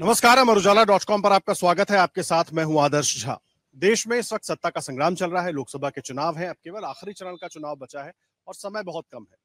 नमस्कार अमर उजाला dot com पर आपका स्वागत है आपके साथ मैं हूं आदर्श झा देश में इस वक्त सत्ता का संग्राम चल रहा है लोकसभा के चुनाव है अब केवल आखिरी चरण का चुनाव बचा है और समय बहुत कम है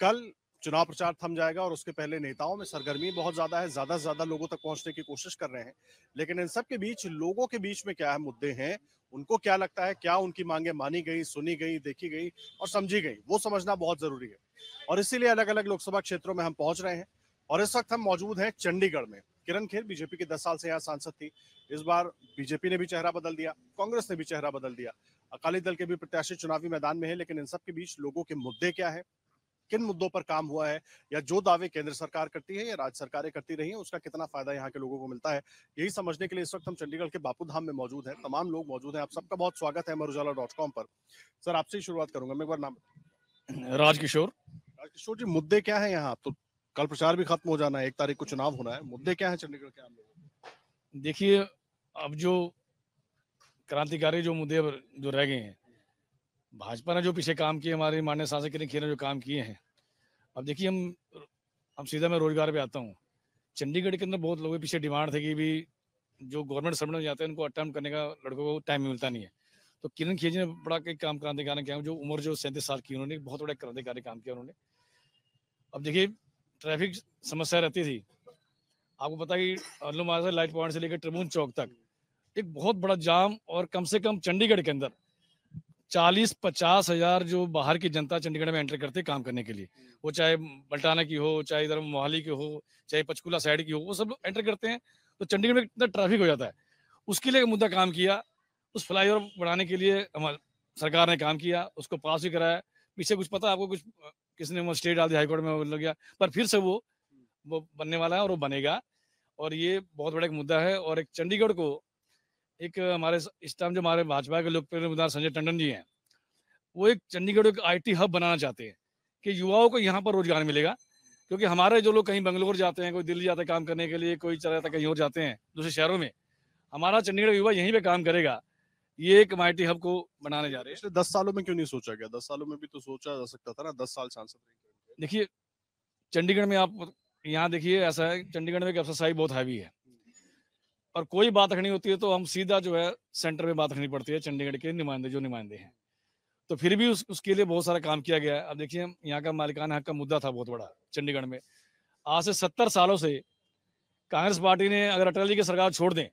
कल चुनाव प्रचार थम जाएगा और उसके पहले नेताओं में सरगर्मी बहुत ज्यादा है ज्यादा से ज्यादा लोगों तक पहुंचने की कोशिश कर रहे हैं लेकिन इन सब के बीच लोगों के बीच में क्या है मुद्दे हैं उनको क्या लगता है क्या उनकी मांगे मानी गई सुनी गई देखी गई और समझी गई वो समझना बहुत जरूरी है और इसीलिए अलग अलग लोकसभा क्षेत्रों में हम पहुंच रहे हैं और इस वक्त हम मौजूद हैं चंडीगढ़ में किरण खेर बीजेपी के दस साल से यहाँ सांसद थी इस बार बीजेपी ने भी चेहरा बदल दिया कांग्रेस ने भी चेहरा बदल दिया अकाली दल के भी प्रत्याशी चुनावी मैदान में है लेकिन इन सब के बीच लोगों के मुद्दे क्या है किन मुद्दों पर काम हुआ है या जो दावे केंद्र सरकार करती है या राज्य सरकारें करती रही हैं उसका कितना फायदा यहाँ के लोगों को मिलता है यही समझने के लिए इस वक्त हम चंडीगढ़ के बापू धाम में मौजूद हैं तमाम लोग मौजूद हैं आप सबका बहुत स्वागत है मरुजाला डॉट कॉम पर सर आपसे ही शुरुआत करूंगा मैं एक बार नाम राजकिशोर राजकिशोर जी मुद्दे क्या है यहाँ तो कल प्रचार भी खत्म हो जाना है एक तारीख को चुनाव होना है मुद्दे क्या है चंडीगढ़ के आम देखिए अब जो क्रांतिकारी जो मुद्दे जो रह गए हैं भाजपा ने जो पीछे काम किए हमारे मान्य सांसद ने खेरा जो काम किए हैं अब देखिए हम हम सीधा मैं रोजगार पे आता हूँ चंडीगढ़ के अंदर बहुत लोगों के पीछे डिमांड थे कि भी जो गवर्नमेंट सर्वेंट जाते हैं उनको अटैम्प्ट करने का लड़कों को टाइम मिलता नहीं है तो किरण खेजी ने बड़ा कई काम क्रांतिकारी किया जो उम्र जो सैंतीस साल की उन्होंने बहुत बड़े क्रांतिकारी काम किया उन्होंने अब देखिए ट्रैफिक समस्या रहती थी आपको पता कि अर्लू से लाइट पॉइंट से लेकर ट्रिबून चौक तक एक बहुत बड़ा जाम और कम से कम चंडीगढ़ के अंदर चालीस पचास हजार जो बाहर की जनता चंडीगढ़ में एंटर करते काम करने के लिए वो चाहे बल्टाना की हो चाहे इधर मोहाली की हो चाहे पचकुला साइड की हो वो सब एंटर करते हैं तो चंडीगढ़ में इतना ट्रैफिक हो जाता है उसके लिए मुद्दा काम किया उस फ्लाई बढ़ाने के लिए हमारे सरकार ने काम किया उसको पास भी कराया पीछे कुछ पता आपको कुछ किसने वो स्टेट डाल दिया हाईकोर्ट में लग गया पर फिर से वो वो बनने वाला है और वो बनेगा और ये बहुत बड़ा एक मुद्दा है और एक चंडीगढ़ को एक हमारे इस टाइम जो हमारे भाजपा के लोकप्रिय उम्मीदवार संजय टंडन जी हैं वो एक चंडीगढ़ एक आईटी हब बनाना चाहते हैं कि युवाओं को यहाँ पर रोजगार मिलेगा क्योंकि हमारे जो लोग कहीं बंगलोर जाते हैं कोई दिल्ली जाते हैं काम करने के लिए कोई चला जाता कहीं और जाते हैं दूसरे शहरों में हमारा चंडीगढ़ युवा यहीं पर काम करेगा ये एक माइटी हब को बनाने जा रहे हैं दस सालों में क्यों नहीं सोचा गया दस सालों में भी तो सोचा जा सकता था ना दस साल सांसद देखिए चंडीगढ़ में आप यहाँ देखिए ऐसा है चंडीगढ़ में एक्सरसाइज बहुत हैवी है हम्म। और कोई बात रखनी होती है तो हम सीधा जो है सेंटर में बात रखनी पड़ती है चंडीगढ़ के नुमाइंदे जो नुमाइंदे हैं तो फिर भी उस, उसके लिए बहुत सारा काम किया गया है अब देखिए यहाँ का मालिकाना हक का मुद्दा था बहुत बड़ा चंडीगढ़ में आज से सत्तर सालों से कांग्रेस पार्टी ने अगर अटल जी की सरकार छोड़ दें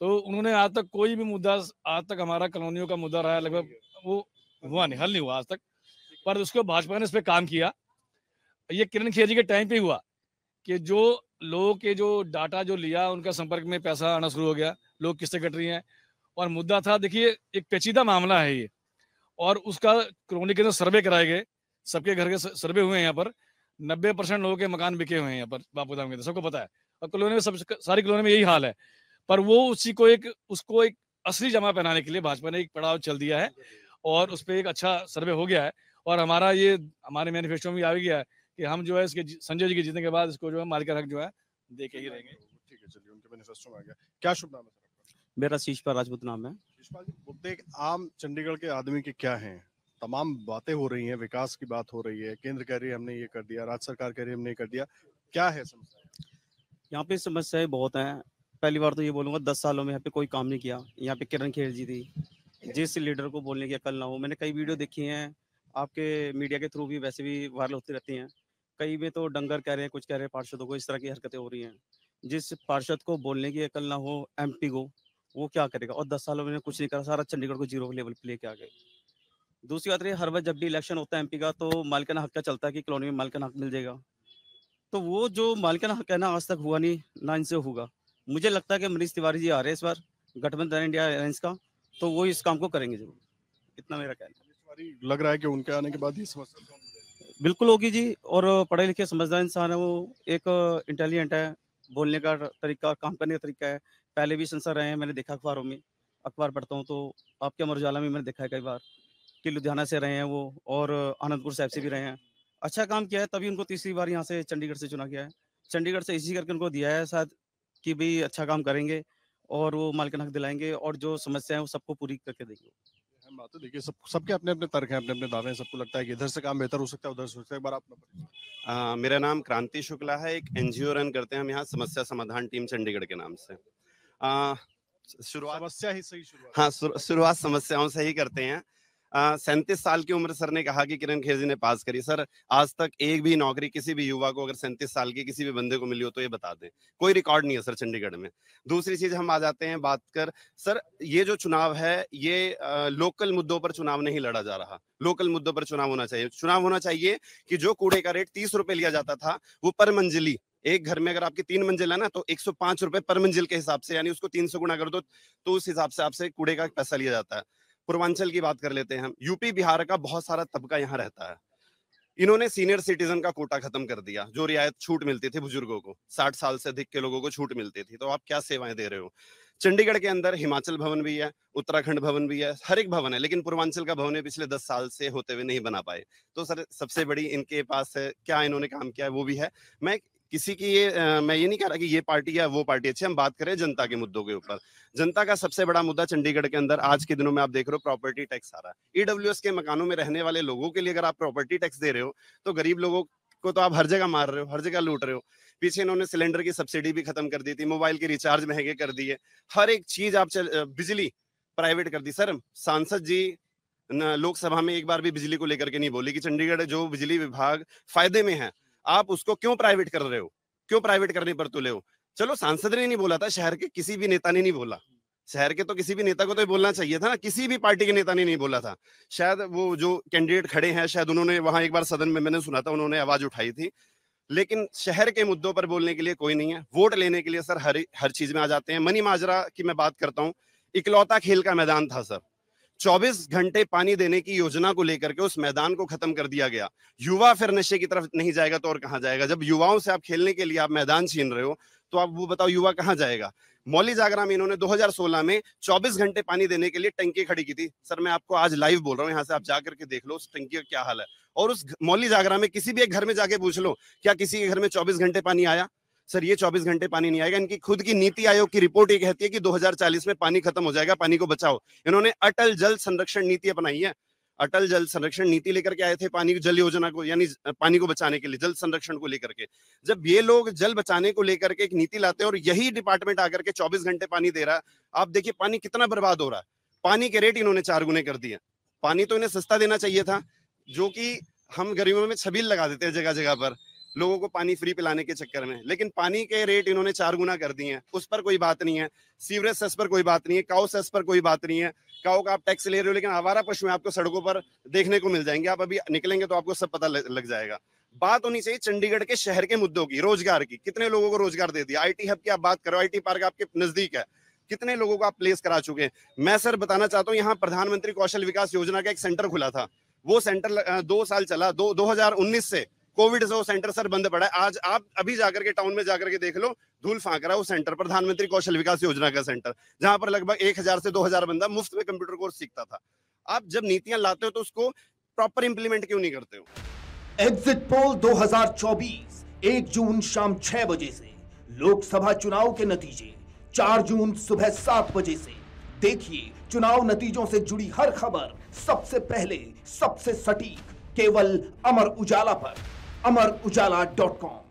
तो उन्होंने आज तक कोई भी मुद्दा आज तक हमारा कॉलोनियों का मुद्दा रहा लगभग वो हुआ नहीं हल नहीं हुआ आज तक पर उसको भाजपा ने इस पर काम किया ये किरण खेजी के टाइम पे हुआ कि जो लोगों के जो डाटा जो लिया उनका संपर्क में पैसा आना शुरू हो गया लोग किससे कट रही हैं और मुद्दा था देखिए एक पेचीदा मामला है ये और उसका कॉलोनी के अंदर सर्वे कराए गए सबके घर के सर्वे हुए हैं यहाँ पर नब्बे परसेंट लोगों के मकान बिके हुए हैं यहाँ पर बापूधाम के अंदर सबको पता है और कॉलोनी में सब सारी कॉलोनी में यही हाल है पर वो उसी को एक उसको एक असली जमा पहनाने के लिए भाजपा ने एक पड़ाव चल दिया है और उस पर एक अच्छा सर्वे हो गया है और हमारा ये हमारे मैनिफेस्टो में आ गया है कि हम जो है इसके संजय जी के जीतने के बाद इसको जो है मालिका हक जो है देखे ही रहेंगे ठीक है चलिए उनके मैनिफेस्टो में आ गया क्या शुभ नाम है मेरा शीशपाल राजपूत नाम है शीशपाल जी मुद्दे आम चंडीगढ़ के आदमी के क्या हैं तमाम बातें हो रही हैं विकास की बात हो रही है केंद्र कह रही है हमने ये कर दिया राज्य सरकार कह रही है हमने ये कर दिया क्या है समस्या यहाँ पे समस्याएं बहुत हैं पहली बार तो ये बोलूंगा दस सालों में यहाँ पे कोई काम नहीं किया यहाँ पे किरण खेर जी थी जिस लीडर को बोलने की अकल ना हो मैंने कई वीडियो देखी हैं आपके मीडिया के थ्रू भी वैसे भी वायरल होती रहती हैं कई में तो डंगर कह रहे हैं कुछ कह रहे हैं पार्षदों को इस तरह की हरकतें हो रही हैं जिस पार्षद को बोलने की अकल ना हो एम को वो क्या करेगा और दस सालों में कुछ नहीं करा सारा चंडीगढ़ को जीरो लेवल पे लेके आ गए दूसरी बात रही हर वक्त जब भी इलेक्शन होता है एमपी का तो मालिकाना हक का चलता है कि कॉलोनी में मालिकाना हक मिल जाएगा तो वो जो मालिकाना हक है ना आज तक हुआ नहीं ना इनसे होगा मुझे लगता है कि मनीष तिवारी जी आ रहे हैं इस बार गठबंधन इंडिया अलायंस का तो वो इस काम को करेंगे जरूर इतना मेरा कहना है लग रहा है कि उनके आने के बाद ही समस्या बिल्कुल होगी जी और पढ़े लिखे समझदार इंसान है वो एक इंटेलिजेंट है बोलने का तरीका काम करने का तरीका है पहले भी संसद रहे हैं मैंने देखा अखबारों में अखबार पढ़ता हूँ तो आपके अमर उजाला में मैंने देखा है कई बार कि लुधियाना से रहे हैं वो और आनंदपुर साहब से भी रहे हैं अच्छा काम किया है तभी उनको तीसरी बार यहाँ से चंडीगढ़ से चुना गया है चंडीगढ़ से इसी करके उनको दिया है शायद कि भाई अच्छा काम करेंगे और वो मालिकाना हक दिलाएंगे और जो समस्या है वो सबको पूरी करके देंगे बात है तो देखिए सब सबके अपने अपने तर्क हैं अपने अपने दावे हैं सबको लगता है कि इधर से काम बेहतर हो सकता है उधर से हो सकता है एक बार आप मेरा नाम क्रांति शुक्ला है एक एनजीओ रन करते हैं हम यहाँ समस्या समाधान टीम चंडीगढ़ के नाम से शुरुआत समस्या ही सही शुरुआत हाँ शुरुआत समस्याओं से ही करते हैं सैंतीस साल की उम्र सर ने कहा कि किरण खेर ने पास करी सर आज तक एक भी नौकरी किसी भी युवा को अगर सैंतीस साल के किसी भी बंदे को मिली हो तो ये बता दें कोई रिकॉर्ड नहीं है सर चंडीगढ़ में दूसरी चीज हम आ जाते हैं बात कर सर ये जो चुनाव है ये लोकल मुद्दों पर चुनाव नहीं लड़ा जा रहा लोकल मुद्दों पर चुनाव होना चाहिए चुनाव होना चाहिए कि जो कूड़े का रेट तीस रुपए लिया जाता था वो पर मंजिली एक घर में अगर आपकी तीन मंजिल है ना तो एक सौ पांच रुपए पर मंजिल के हिसाब से यानी उसको तीन सौ गुणा कर दो तो उस हिसाब से आपसे कूड़े का पैसा लिया जाता है पूर्वांचल की बात कर लेते हैं हम यूपी बिहार का बहुत सारा तबका यहाँ रहता है इन्होंने सीनियर सिटीजन का कोटा खत्म कर दिया जो रियायत छूट मिलती थी बुजुर्गों को साठ साल से अधिक के लोगों को छूट मिलती थी तो आप क्या सेवाएं दे रहे हो चंडीगढ़ के अंदर हिमाचल भवन भी है उत्तराखंड भवन भी है हर एक भवन है लेकिन पूर्वांचल का भवन पिछले दस साल से होते हुए नहीं बना पाए तो सर सबसे बड़ी इनके पास है क्या इन्होंने काम किया है वो भी है मैं किसी की ये मैं ये नहीं कह रहा कि ये पार्टी या वो पार्टी अच्छी हम बात करें जनता के मुद्दों के ऊपर जनता का सबसे बड़ा मुद्दा चंडीगढ़ के अंदर आज के दिनों में आप देख रहे हो प्रॉपर्टी टैक्स आ रहा है ईडब्ल्यू e के मकानों में रहने वाले लोगों के लिए अगर आप प्रॉपर्टी टैक्स दे रहे हो तो गरीब लोगों को तो आप हर जगह मार रहे हो हर जगह लूट रहे हो पीछे इन्होंने सिलेंडर की सब्सिडी भी खत्म कर दी थी मोबाइल के रिचार्ज महंगे कर दिए हर एक चीज आप चल, बिजली प्राइवेट कर दी सर सांसद जी लोकसभा में एक बार भी बिजली को लेकर के नहीं बोली कि चंडीगढ़ जो बिजली विभाग फायदे में है आप उसको क्यों प्राइवेट कर रहे हो क्यों प्राइवेट करने पर तुले हो चलो सांसद ने नहीं बोला था शहर के किसी भी नेता ने नहीं बोला शहर के तो किसी भी नेता को तो बोलना चाहिए था ना किसी भी पार्टी के नेता ने नहीं बोला था शायद वो जो कैंडिडेट खड़े हैं शायद उन्होंने वहां एक बार सदन में मैंने सुना था उन्होंने आवाज उठाई थी लेकिन शहर के मुद्दों पर बोलने के लिए कोई नहीं है वोट लेने के लिए सर हर हर चीज में आ जाते हैं मनी माजरा की मैं बात करता हूँ इकलौता खेल का मैदान था सर 24 घंटे पानी देने की योजना को लेकर के उस मैदान को खत्म कर दिया गया युवा फिर नशे की तरफ नहीं जाएगा तो और कहा जाएगा जब युवाओं से आप खेलने के लिए आप मैदान छीन रहे हो तो आप वो बताओ युवा कहाँ जाएगा मौली जागरा में इन्होंने 2016 में 24 घंटे पानी देने के लिए टंकी खड़ी की थी सर मैं आपको आज लाइव बोल रहा हूँ यहाँ से आप जाकर के देख लो उस टंकी का क्या हाल है और उस मौली जागरा में किसी भी एक घर में जाके पूछ लो क्या किसी के घर में चौबीस घंटे पानी आया सर ये 24 घंटे पानी नहीं आएगा इनकी खुद की नीति आयोग की रिपोर्ट ये कहती है कि 2040 में पानी खत्म हो जाएगा पानी को बचाओ इन्होंने अटल जल संरक्षण नीति अपनाई है अटल जल संरक्षण नीति लेकर के आए थे पानी जल योजना को यानी पानी को बचाने के लिए जल संरक्षण को लेकर के जब ये लोग जल बचाने को लेकर के एक नीति लाते हैं और यही डिपार्टमेंट आकर के 24 घंटे पानी दे रहा है आप देखिए पानी कितना बर्बाद हो रहा है पानी के रेट इन्होंने चार गुने कर दिए पानी तो इन्हें सस्ता देना चाहिए था जो कि हम गर्मियों में छबील लगा देते हैं जगह जगह पर लोगों को पानी फ्री पिलाने के चक्कर में लेकिन पानी के रेट इन्होंने चार गुना कर दिए हैं उस पर कोई बात नहीं है सीवरेज सेस पर कोई बात नहीं है काउ सेस पर कोई बात नहीं है काउ का आप टैक्स ले रहे हो लेकिन आवारा पशु आपको सड़कों पर देखने को मिल जाएंगे आप अभी निकलेंगे तो आपको सब पता लग जाएगा बात होनी चाहिए चंडीगढ़ के शहर के मुद्दों की रोजगार की कितने लोगों को रोजगार दे दिया आई हब की आप बात करो आई पार्क आपके नजदीक है कितने लोगों को आप प्लेस करा चुके हैं मैं सर बताना चाहता हूँ यहाँ प्रधानमंत्री कौशल विकास योजना का एक सेंटर खुला था वो सेंटर दो साल चला दो 2019 से कोविड से वो सेंटर सर बंद पड़ा है आज आप अभी जाकर के टाउन में जाकर के देख लो धूल फांक रहा है वो सेंटर प्रधानमंत्री कौशल विकास योजना का सेंटर जहां पर लगभग एक से दो बंदा मुफ्त में कंप्यूटर कोर्स सीखता था आप जब नीतियां लाते हो तो उसको प्रॉपर इंप्लीमेंट क्यों नहीं करते हो एग्जिट पोल 2024 एक जून शाम छह बजे से लोकसभा चुनाव के नतीजे चार जून सुबह सात बजे से देखिए चुनाव नतीजों से जुड़ी हर खबर सबसे पहले सबसे सटीक केवल अमर उजाला पर amarujala.com.